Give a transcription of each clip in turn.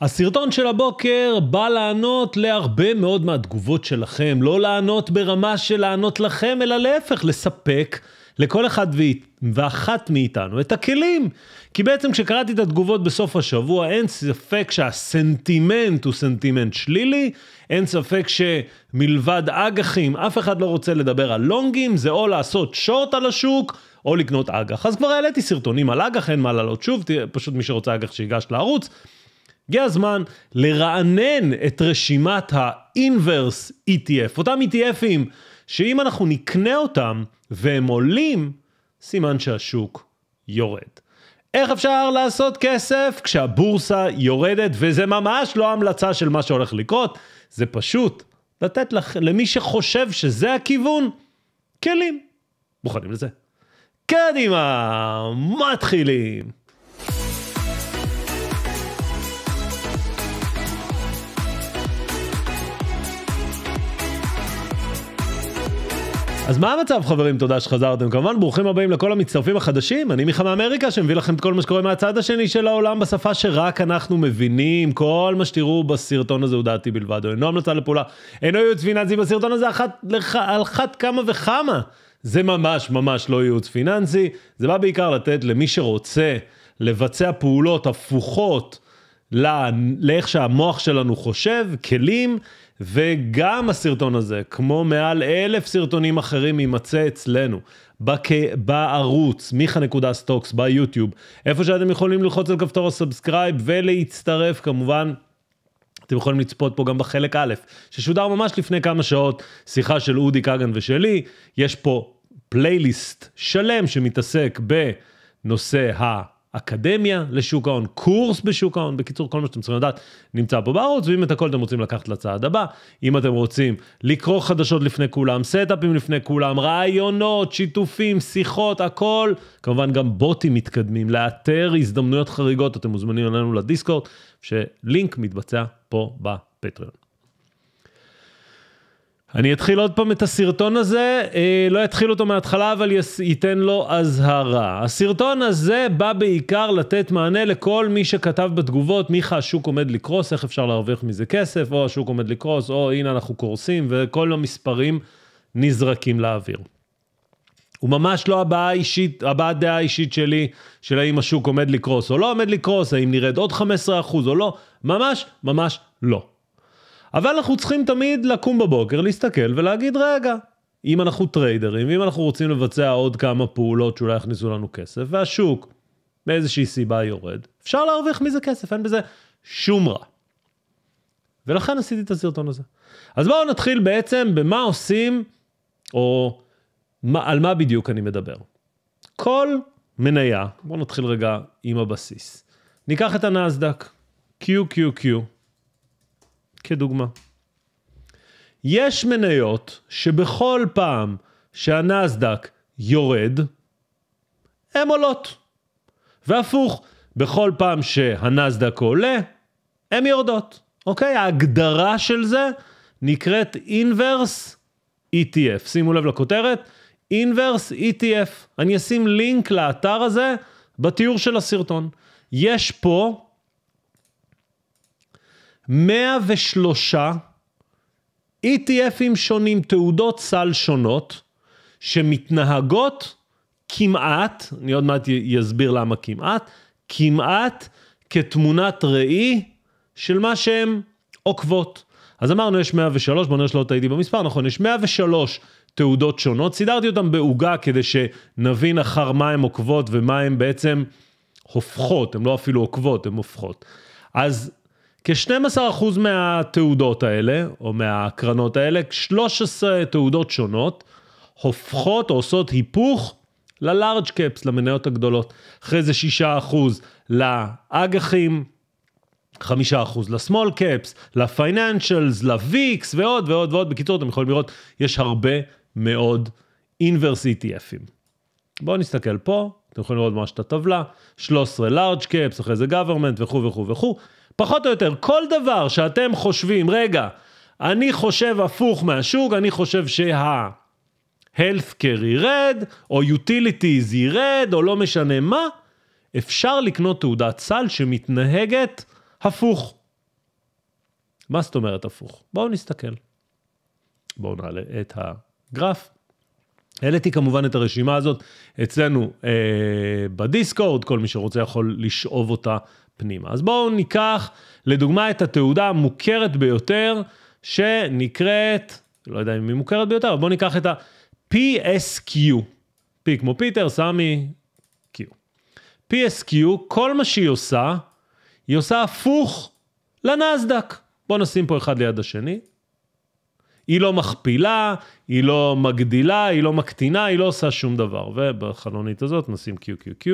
הסרטון של הבוקר בא לענות להרבה מאוד מהתגובות שלכם, לא לענות ברמה של לענות לכם, אלא להפך, לספק לכל אחד ואחת מאיתנו את הכלים. כי בעצם כשקראתי את התגובות בסוף השבוע, אין ספק שהסנטימנט הוא סנטימנט שלילי, אין ספק שמלבד אג"חים, אף אחד לא רוצה לדבר על לונגים, זה או לעשות שורט על השוק, או לקנות אג"ח. אז כבר העליתי סרטונים על אג"ח, אין מה לעלות שוב, פשוט מי שרוצה אג"ח שיגש לערוץ. הגיע הזמן לרענן את רשימת ה-inverse ETF, אותם ETFים שאם אנחנו נקנה אותם והם עולים, סימן שהשוק יורד. איך אפשר לעשות כסף כשהבורסה יורדת, וזה ממש לא המלצה של מה שהולך לקרות, זה פשוט לתת לך, למי שחושב שזה הכיוון, כלים. מוכנים לזה. קדימה, מתחילים. אז מה המצב חברים? תודה שחזרתם. כמובן, ברוכים הבאים לכל המצטרפים החדשים. אני מיכה מאמריקה, שמביא לכם את כל מה שקורה מהצד השני של העולם בשפה שרק אנחנו מבינים. כל מה שתראו בסרטון הזה הוא דעתי בלבד, הוא אינו המלצה לפעולה, אינו ייעוץ פיננסי בסרטון הזה, אחת, לח, על אחת כמה וכמה. זה ממש ממש לא ייעוץ פיננסי, זה בא בעיקר לתת למי שרוצה לבצע פעולות הפוכות. לא, לאיך שהמוח שלנו חושב, כלים, וגם הסרטון הזה, כמו מעל אלף סרטונים אחרים, יימצא אצלנו, בערוץ מיכה נקודה סטוקס ביוטיוב, איפה שאתם יכולים ללחוץ על כפתור הסאבסקרייב ולהצטרף כמובן. אתם יכולים לצפות פה גם בחלק א', ששודר ממש לפני כמה שעות, שיחה של אודי כגן ושלי, יש פה פלייליסט שלם שמתעסק בנושא ה... אקדמיה לשוק ההון, קורס בשוק ההון, בקיצור כל מה שאתם צריכים לדעת נמצא פה בערוץ, ואם את הכל אתם רוצים לקחת לצעד הבא, אם אתם רוצים לקרוא חדשות לפני כולם, סטאפים לפני כולם, רעיונות, שיתופים, שיחות, הכל, כמובן גם בוטים מתקדמים, לאתר הזדמנויות חריגות, אתם מוזמנים אלינו לדיסקורט, שלינק מתבצע פה בפטריון. אני אתחיל עוד פעם את הסרטון הזה, אה, לא אתחיל אותו מההתחלה, אבל יס... ייתן לו אזהרה. הסרטון הזה בא בעיקר לתת מענה לכל מי שכתב בתגובות, מיכה, השוק עומד לקרוס, איך אפשר להרוויח מזה כסף, או השוק עומד לקרוס, או הנה אנחנו קורסים, וכל המספרים נזרקים לאוויר. הוא ממש לא הבעה אישית, הבעה דעה אישית שלי, של האם השוק עומד לקרוס או לא עומד לקרוס, האם נרד עוד 15% או לא, ממש ממש לא. אבל אנחנו צריכים תמיד לקום בבוקר, להסתכל ולהגיד, רגע, אם אנחנו טריידרים, אם אנחנו רוצים לבצע עוד כמה פעולות שאולי יכניסו לנו כסף, והשוק מאיזושהי סיבה יורד, אפשר להרוויח מזה כסף, אין בזה שום רע. ולכן עשיתי את הסרטון הזה. אז בואו נתחיל בעצם במה עושים, או מה, על מה בדיוק אני מדבר. כל מניה, בואו נתחיל רגע עם הבסיס. ניקח את הנסדק, QQQ, כדוגמה. יש מניות שבכל פעם שהנסדק יורד, הן עולות. והפוך, בכל פעם שהנסדק עולה, הן יורדות. אוקיי? ההגדרה של זה נקראת Inverse ETF. שימו לב לכותרת, Inverse ETF. אני אשים לינק לאתר הזה בתיאור של הסרטון. יש פה 103 ETFים שונים, תעודות סל שונות, שמתנהגות כמעט, אני עוד מעט אסביר למה כמעט, כמעט כתמונת ראי של מה שהן עוקבות. אז אמרנו יש 103, בוא נראה שלא טעיתי במספר, נכון, יש 103 תעודות שונות, סידרתי אותן בעוגה כדי שנבין אחר מה הן עוקבות ומה הן בעצם הופכות, הן לא אפילו עוקבות, הן הופכות. אז כ-12% מהתעודות האלה, או מהקרנות האלה, 13 תעודות שונות, הופכות או עושות היפוך ללארג' קאפס, למניות הגדולות. אחרי זה 6% לאג"חים, 5% לסמול קאפס, לפייננשלס, לוויקס ועוד ועוד ועוד. בקיצור, אתם יכולים לראות, יש הרבה מאוד אינברס ETFים. בואו נסתכל פה, אתם יכולים לראות ממש את הטבלה, 13 לארג' קאפס, אחרי זה גוברמנט וכו' וכו' וכו'. פחות או יותר, כל דבר שאתם חושבים, רגע, אני חושב הפוך מהשוק, אני חושב שה... healthcare ירד, או utilities ירד, או לא משנה מה, אפשר לקנות תעודת סל שמתנהגת הפוך. מה זאת אומרת הפוך? בואו נסתכל. בואו נעלה את הגרף. העליתי כמובן את הרשימה הזאת אצלנו אה, בדיסקורד, כל מי שרוצה יכול לשאוב אותה פנימה. אז בואו ניקח לדוגמה את התעודה המוכרת ביותר, שנקראת, לא יודע אם היא מוכרת ביותר, אבל בואו ניקח את ה-PSQ. P כמו פיטר, סמי, Q. PSQ, כל מה שהיא עושה, היא עושה הפוך לנסדק. בואו נשים פה אחד ליד השני. היא לא מכפילה, היא לא מגדילה, היא לא מקטינה, היא לא עושה שום דבר. ובחלונית הזאת נשים QQQ,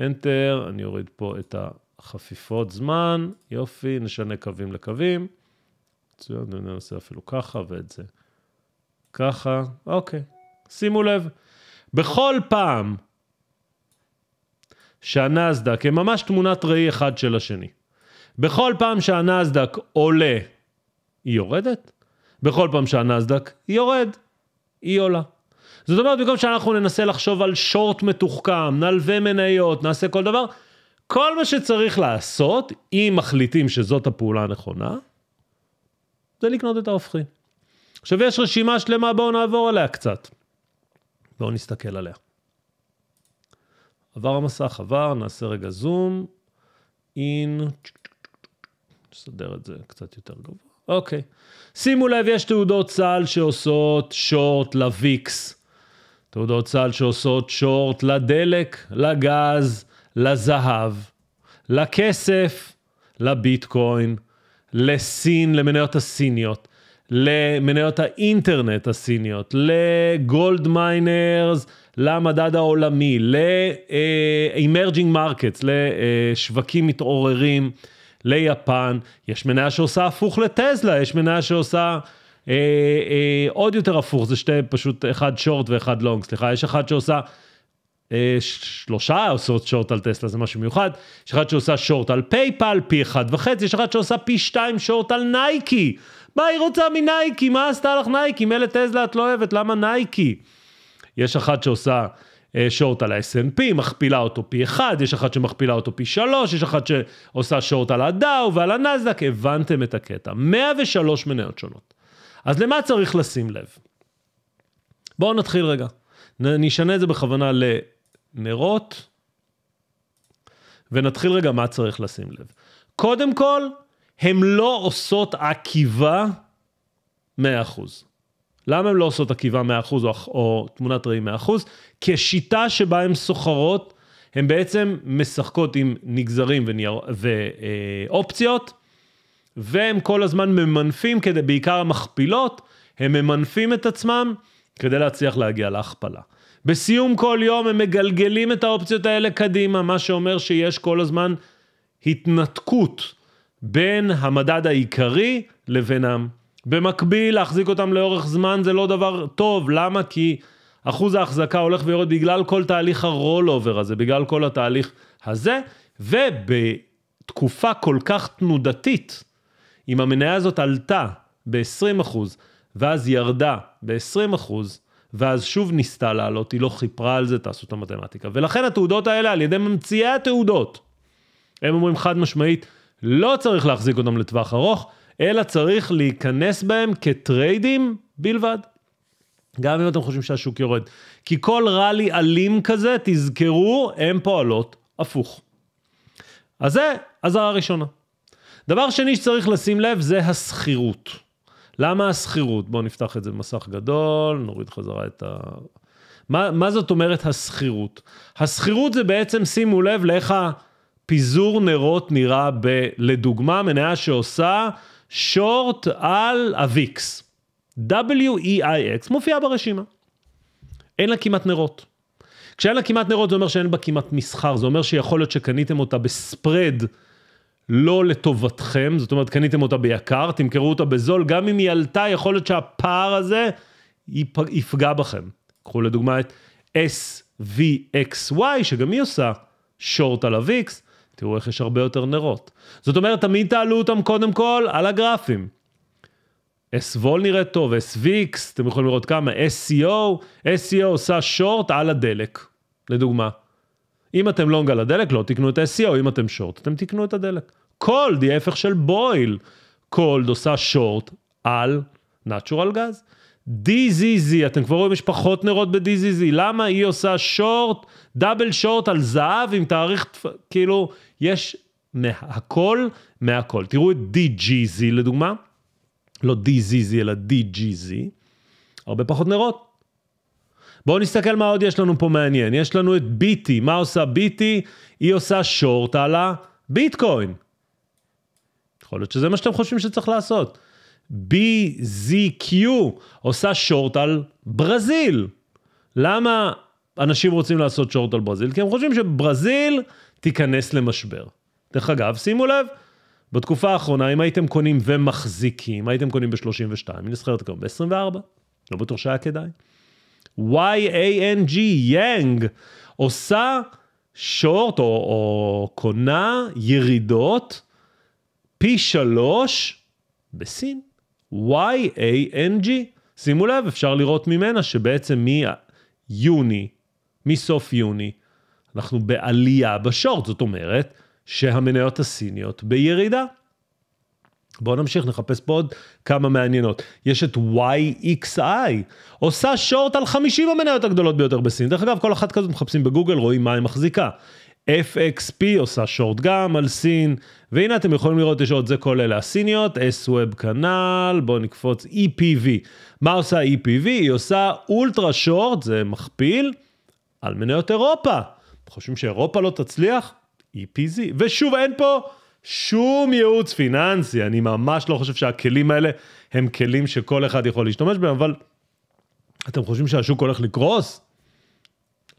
Enter, אני אוריד פה את ה... חפיפות זמן, יופי, נשנה קווים לקווים. מצוין, ננסה אפילו ככה ואת זה. ככה, אוקיי. שימו לב, בכל פעם שהנסדק, הם ממש תמונת ראי אחד של השני. בכל פעם שהנסדק עולה, היא יורדת? בכל פעם שהנסדק יורד, היא עולה. זאת אומרת, במקום שאנחנו ננסה לחשוב על שורט מתוחכם, נלווה מניות, נעשה כל דבר, כל מה שצריך לעשות, אם מחליטים שזאת הפעולה הנכונה, זה לקנות את ההופכי. עכשיו יש רשימה שלמה, בואו נעבור עליה קצת. בואו נסתכל עליה. עבר המסך, עבר, נעשה רגע זום, אין, נסדר את זה קצת יותר גבוה, אוקיי. שימו לב, יש תעודות סל שעושות שורט לוויקס, תעודות סל שעושות שורט לדלק, לגז, לזהב, לכסף, לביטקוין, לסין, למניות הסיניות, למניות האינטרנט הסיניות, לגולד מיינרס, למדד העולמי, ל-emerging markets, לשווקים מתעוררים, ליפן, יש מניה שעושה הפוך לטסלה, יש מניה שעושה אה, אה, עוד יותר הפוך, זה שתי פשוט, אחד שורט ואחד לונג, סליחה, יש אחת שעושה אה, שלושה עושות שורט על טסלה, זה משהו מיוחד. יש אחת שעושה שורט על פייפל, פי אחד וחצי, יש אחת שעושה פי שתיים שורט על נייקי. מה היא רוצה מנייקי? מה עשתה לך נייקי? מילא טסלה את לא אוהבת, למה נייקי? יש אחת שעושה אה, שורט על ה snp מכפילה אותו פי אחד, יש אחת שמכפילה אותו פי שלוש, יש אחת שעושה שורט על הדאו ועל הנסדק, הבנתם את הקטע. 103 מניות שונות. אז למה צריך לשים לב? בואו נתחיל רגע. נשנה את זה בכוונה נרות, ונתחיל רגע מה צריך לשים לב. קודם כל, הן לא עושות עקיבה 100%. למה הן לא עושות עקיבה 100% או, או תמונת ראי 100%? כשיטה שבה הן סוחרות, הן בעצם משחקות עם נגזרים ונייר, ואופציות, אה, והן כל הזמן ממנפים, כדי, בעיקר המכפילות, הן ממנפים את עצמם כדי להצליח להגיע להכפלה. בסיום כל יום הם מגלגלים את האופציות האלה קדימה, מה שאומר שיש כל הזמן התנתקות בין המדד העיקרי לבינם. במקביל, להחזיק אותם לאורך זמן זה לא דבר טוב, למה? כי אחוז ההחזקה הולך ויורד בגלל כל תהליך הרול אובר הזה, בגלל כל התהליך הזה, ובתקופה כל כך תנודתית, אם המניה הזאת עלתה ב-20% ואז ירדה ב-20%, ואז שוב ניסתה לעלות, היא לא חיפרה על זה, תעשו את המתמטיקה. ולכן התעודות האלה, על ידי ממציאי התעודות, הם אומרים חד משמעית, לא צריך להחזיק אותם לטווח ארוך, אלא צריך להיכנס בהם כטריידים בלבד. גם אם אתם חושבים שהשוק יורד. כי כל ראלי אלים כזה, תזכרו, הן פועלות הפוך. אז זה אזהרה ראשונה. דבר שני שצריך לשים לב זה השכירות. למה השכירות? בואו נפתח את זה במסך גדול, נוריד חזרה את ה... מה, מה זאת אומרת השכירות? השכירות זה בעצם, שימו לב לאיך הפיזור נרות נראה ב... לדוגמה, מניה שעושה שורט על ה-VIX. W-E-I-X מופיעה ברשימה. אין לה כמעט נרות. כשאין לה כמעט נרות זה אומר שאין בה כמעט מסחר, זה אומר שיכול להיות שקניתם אותה בספרד. לא לטובתכם, זאת אומרת, קניתם אותה ביקר, תמכרו אותה בזול, גם אם היא עלתה, יכול להיות שהפער הזה יפגע בכם. קחו לדוגמה את SVXY, שגם היא עושה שורט על ה vx תראו איך יש הרבה יותר נרות. זאת אומרת, תמיד תעלו אותם קודם כל על הגרפים. SVOL נראית טוב, SVX, אתם יכולים לראות כמה, SCO, e SCO e עושה שורט על הדלק, לדוגמה. אם אתם לונג לא על הדלק, לא תקנו את ה-SEO, אם אתם שורט, אתם תקנו את הדלק. קולד היא ההפך של בויל. קולד עושה שורט על נטורל גז. DZZ, אתם כבר רואים, יש פחות נרות ב-DZZ, למה היא עושה שורט, דאבל שורט על זהב עם תאריך, כאילו, יש מהכל, מהכל. תראו את DGZ לדוגמה, לא DZZ אלא DGZ, הרבה פחות נרות. בואו נסתכל מה עוד יש לנו פה מעניין. יש לנו את ביטי, מה עושה ביטי? היא עושה שורט על הביטקוין. יכול להיות שזה מה שאתם חושבים שצריך לעשות. BZQ עושה שורט על ברזיל. למה אנשים רוצים לעשות שורט על ברזיל? כי הם חושבים שברזיל תיכנס למשבר. דרך אגב, שימו לב, בתקופה האחרונה, אם הייתם קונים ומחזיקים, הייתם קונים ב-32, היא נסחרת כיום ב-24. לא בטוח שהיה כדאי. Y-A-N-G, יאנג, עושה שורט או, או קונה ירידות פי שלוש בסין. Y-A-N-G. שימו לב, אפשר לראות ממנה שבעצם מיוני, מסוף יוני, אנחנו בעלייה בשורט, זאת אומרת שהמניות הסיניות בירידה. בואו נמשיך, נחפש פה עוד כמה מעניינות. יש את YXI, עושה שורט על 50 המניות הגדולות ביותר בסין. דרך אגב, כל אחת כזאת מחפשים בגוגל, רואים מה היא מחזיקה. FXP עושה שורט גם על סין, והנה אתם יכולים לראות, יש עוד זה כל אלה הסיניות, S-Web כנ"ל, בואו נקפוץ EPV. מה עושה EPV? היא עושה אולטרה שורט, זה מכפיל, על מניות אירופה. חושבים שאירופה לא תצליח? EPZ. ושוב, אין פה... שום ייעוץ פיננסי, אני ממש לא חושב שהכלים האלה הם כלים שכל אחד יכול להשתמש בהם, אבל אתם חושבים שהשוק הולך לקרוס?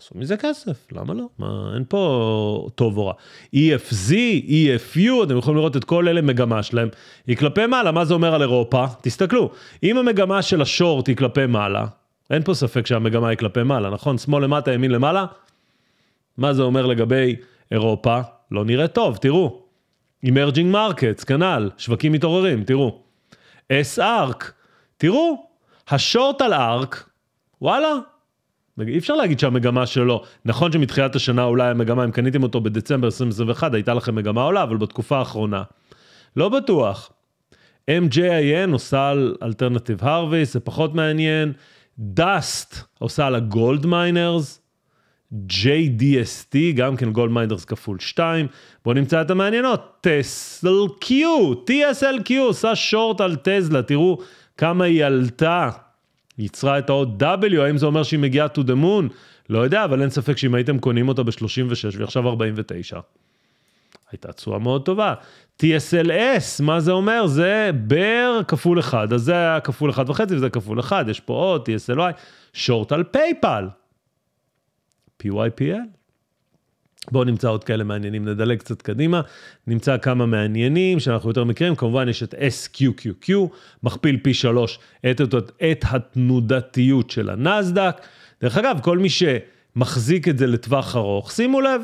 עשו מזה כסף, למה לא? מה, אין פה טוב או רע. EFZ, EFU, אתם יכולים לראות את כל אלה מגמה שלהם. היא כלפי מעלה, מה זה אומר על אירופה? תסתכלו, אם המגמה של השורט היא כלפי מעלה, אין פה ספק שהמגמה היא כלפי מעלה, נכון? שמאל למטה, ימין למעלה? מה זה אומר לגבי אירופה? לא נראה טוב, תראו. Emerging Markets, כנ"ל, שווקים מתעוררים, תראו. S-ARC, תראו, השורט על ARC, וואלה, אי אפשר להגיד שהמגמה שלו, נכון שמתחילת השנה אולי המגמה, אם קניתם אותו בדצמבר 2021, הייתה לכם מגמה עולה, אבל בתקופה האחרונה, לא בטוח. MJIN עושה על אלטרנטיב הרוויס, זה פחות מעניין. דאסט עושה על הגולד מיינרס, JDST, גם כן גולד מיינדרס כפול 2. בואו נמצא את המעניינות, טסל קיו, TSLQ, עושה שורט על טסלה, תראו כמה היא עלתה. ייצרה את האות W, האם זה אומר שהיא מגיעה to the moon? לא יודע, אבל אין ספק שאם הייתם קונים אותה ב-36 ועכשיו 49, הייתה תשואה מאוד טובה. TSLS, מה זה אומר? זה בר כפול 1, אז זה היה כפול 1.5 וזה כפול 1, יש פה עוד TSLY, שורט על פייפל. PYPL. בואו נמצא עוד כאלה מעניינים, נדלג קצת קדימה, נמצא כמה מעניינים שאנחנו יותר מכירים, כמובן יש את SQQQ, מכפיל פי שלוש את, את, את התנודתיות של הנסדק. דרך אגב, כל מי שמחזיק את זה לטווח ארוך, שימו לב,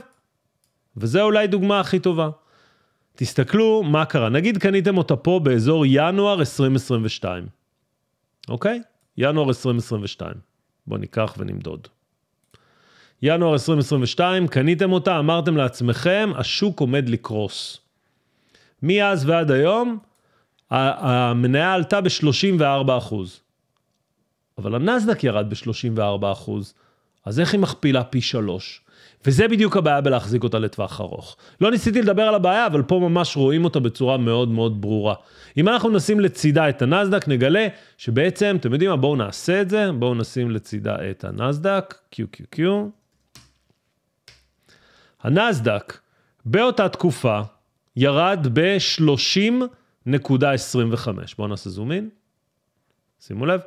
וזו אולי דוגמה הכי טובה. תסתכלו מה קרה, נגיד קניתם אותה פה באזור ינואר 2022, אוקיי? ינואר 2022. בואו ניקח ונמדוד. ינואר 2022, קניתם אותה, אמרתם לעצמכם, השוק עומד לקרוס. מאז ועד היום, המניה עלתה ב-34 אבל הנסדק ירד ב-34 אז איך היא מכפילה פי שלוש? וזה בדיוק הבעיה בלהחזיק אותה לטווח ארוך. לא ניסיתי לדבר על הבעיה, אבל פה ממש רואים אותה בצורה מאוד מאוד ברורה. אם אנחנו נשים לצידה את הנסדק, נגלה שבעצם, אתם יודעים מה, בואו נעשה את זה, בואו נשים לצידה את הנסדק, QQQ. הנסדק באותה תקופה ירד ב-30.25. בואו נעשה זום אין. שימו לב,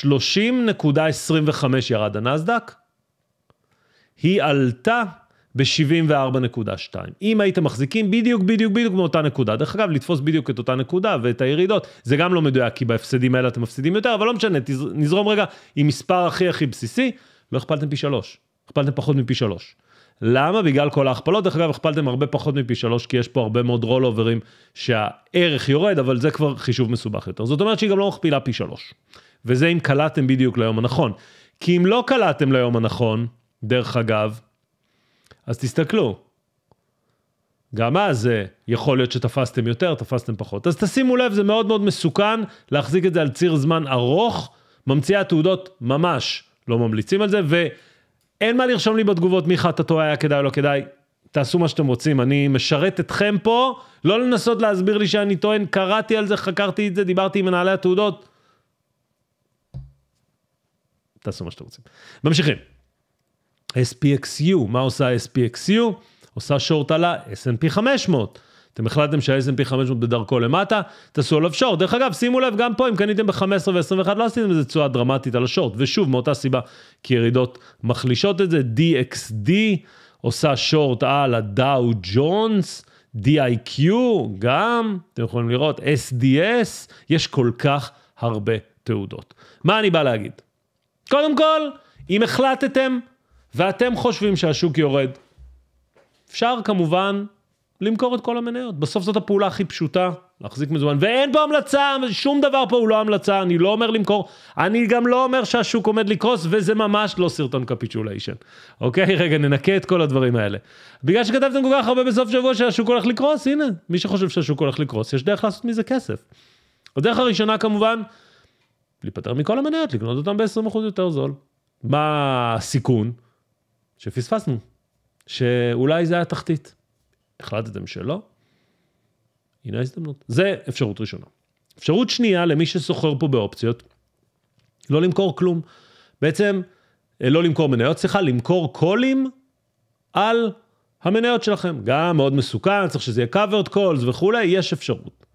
30.25 ירד הנסדק. היא עלתה ב-74.2. אם הייתם מחזיקים בדיוק, בדיוק, בדיוק מאותה נקודה. דרך אגב, לתפוס בדיוק את אותה נקודה ואת הירידות, זה גם לא מדויק, כי בהפסדים האלה אתם מפסידים יותר, אבל לא משנה, נזרום רגע עם מספר הכי הכי בסיסי, לא הכפלתם פי שלוש, הכפלתם פחות מפי שלוש. למה? בגלל כל ההכפלות. דרך אגב, הכפלתם הרבה פחות מפי שלוש, כי יש פה הרבה מאוד רול אוברים שהערך יורד, אבל זה כבר חישוב מסובך יותר. זאת אומרת שהיא גם לא מכפילה פי שלוש. וזה אם קלעתם בדיוק ליום הנכון. כי אם לא קלעתם ליום הנכון, דרך אגב, אז תסתכלו. גם אז אה, יכול להיות שתפסתם יותר, תפסתם פחות. אז תשימו לב, זה מאוד מאוד מסוכן להחזיק את זה על ציר זמן ארוך. ממציאי התעודות ממש לא ממליצים על זה, ו... אין מה לרשום לי בתגובות, מיכה, אתה טועה, היה כדאי או לא כדאי. תעשו מה שאתם רוצים, אני משרת אתכם פה, לא לנסות להסביר לי שאני טוען, קראתי על זה, חקרתי את זה, דיברתי עם מנהלי התעודות. תעשו מה שאתם רוצים. ממשיכים. SPXU, מה עושה SPXU? עושה שורט על ה-S&P 500. אתם החלטתם שה-S&P 500 בדרכו למטה, תעשו עליו שורט. דרך אגב, שימו לב, גם פה, אם קניתם ב-15 ו-21, לא עשיתם איזה תשואה דרמטית על השורט. ושוב, מאותה סיבה, כי ירידות מחלישות את זה. DXD עושה שורט על הדאו ג'ונס, DIQ גם, אתם יכולים לראות, SDS, יש כל כך הרבה תעודות. מה אני בא להגיד? קודם כל, אם החלטתם ואתם חושבים שהשוק יורד, אפשר כמובן למכור את כל המניות. בסוף זאת הפעולה הכי פשוטה, להחזיק מזומן. ואין פה המלצה, שום דבר פה הוא לא המלצה, אני לא אומר למכור, אני גם לא אומר שהשוק עומד לקרוס, וזה ממש לא סרטון קפיצ'וליישן. אוקיי, רגע, ננקה את כל הדברים האלה. בגלל שכתבתם כל כך הרבה בסוף שבוע שהשוק הולך לקרוס, הנה, מי שחושב שהשוק הולך לקרוס, יש דרך לעשות מזה כסף. הדרך הראשונה כמובן, להיפטר מכל המניות, לקנות אותן ב-20% יותר זול. מה הסיכון? שפספסנו, שאולי זה התחתית. החלטתם שלא, הנה ההזדמנות. זה אפשרות ראשונה. אפשרות שנייה למי שסוחר פה באופציות, לא למכור כלום. בעצם, אה, לא למכור מניות, סליחה, למכור קולים על המניות שלכם. גם מאוד מסוכן, צריך שזה יהיה covered calls וכולי, יש אפשרות.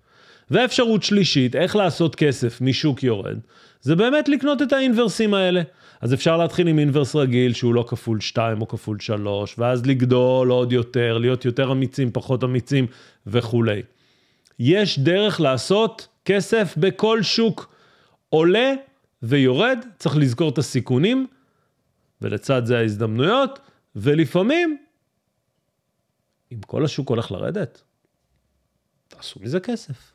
ואפשרות שלישית, איך לעשות כסף משוק יורד, זה באמת לקנות את האינברסים האלה. אז אפשר להתחיל עם אינברס רגיל שהוא לא כפול 2 או כפול 3, ואז לגדול עוד יותר, להיות יותר אמיצים, פחות אמיצים וכולי. יש דרך לעשות כסף בכל שוק. עולה ויורד, צריך לזכור את הסיכונים, ולצד זה ההזדמנויות, ולפעמים, אם כל השוק הולך לרדת, תעשו מזה כסף.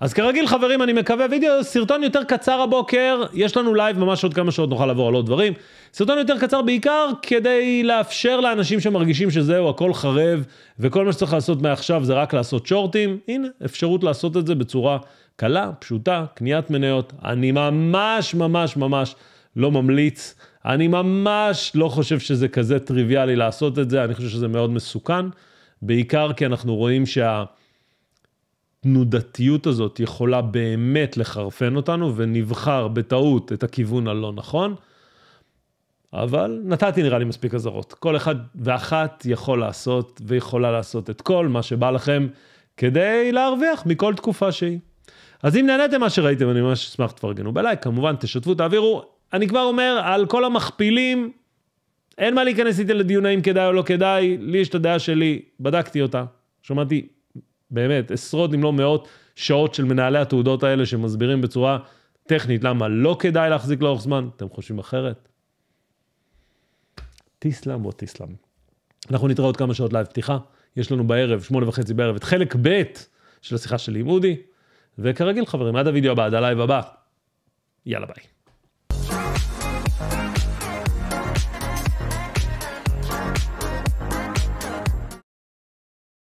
אז כרגיל חברים, אני מקווה, וידאו, סרטון יותר קצר הבוקר, יש לנו לייב ממש עוד כמה שעות נוכל לעבור על עוד דברים. סרטון יותר קצר בעיקר כדי לאפשר לאנשים שמרגישים שזהו, הכל חרב, וכל מה שצריך לעשות מעכשיו זה רק לעשות שורטים. הנה, אפשרות לעשות את זה בצורה קלה, פשוטה, קניית מניות. אני ממש ממש ממש לא ממליץ. אני ממש לא חושב שזה כזה טריוויאלי לעשות את זה, אני חושב שזה מאוד מסוכן, בעיקר כי אנחנו רואים שה... התנודתיות הזאת יכולה באמת לחרפן אותנו, ונבחר בטעות את הכיוון הלא נכון. אבל נתתי נראה לי מספיק אזהרות. כל אחד ואחת יכול לעשות ויכולה לעשות את כל מה שבא לכם כדי להרוויח מכל תקופה שהיא. אז אם נהניתם מה שראיתם, אני ממש אשמח שתפרגנו בלייק, כמובן, תשתפו, תעבירו. אני כבר אומר, על כל המכפילים, אין מה להיכנס איתי לדיון האם כדאי או לא כדאי, לי יש את הדעה שלי, בדקתי אותה, שמעתי באמת, עשרות אם לא מאות שעות של מנהלי התעודות האלה שמסבירים בצורה טכנית למה לא כדאי להחזיק לאורך זמן. אתם חושבים אחרת? תיסלם או תיסלם. אנחנו נתראה עוד כמה שעות לייב פתיחה. יש לנו בערב, שמונה וחצי בערב, את חלק ב' של השיחה שלי עם אודי. וכרגיל חברים, עד הוידאו הבא, עד הלייב הבא. יאללה ביי.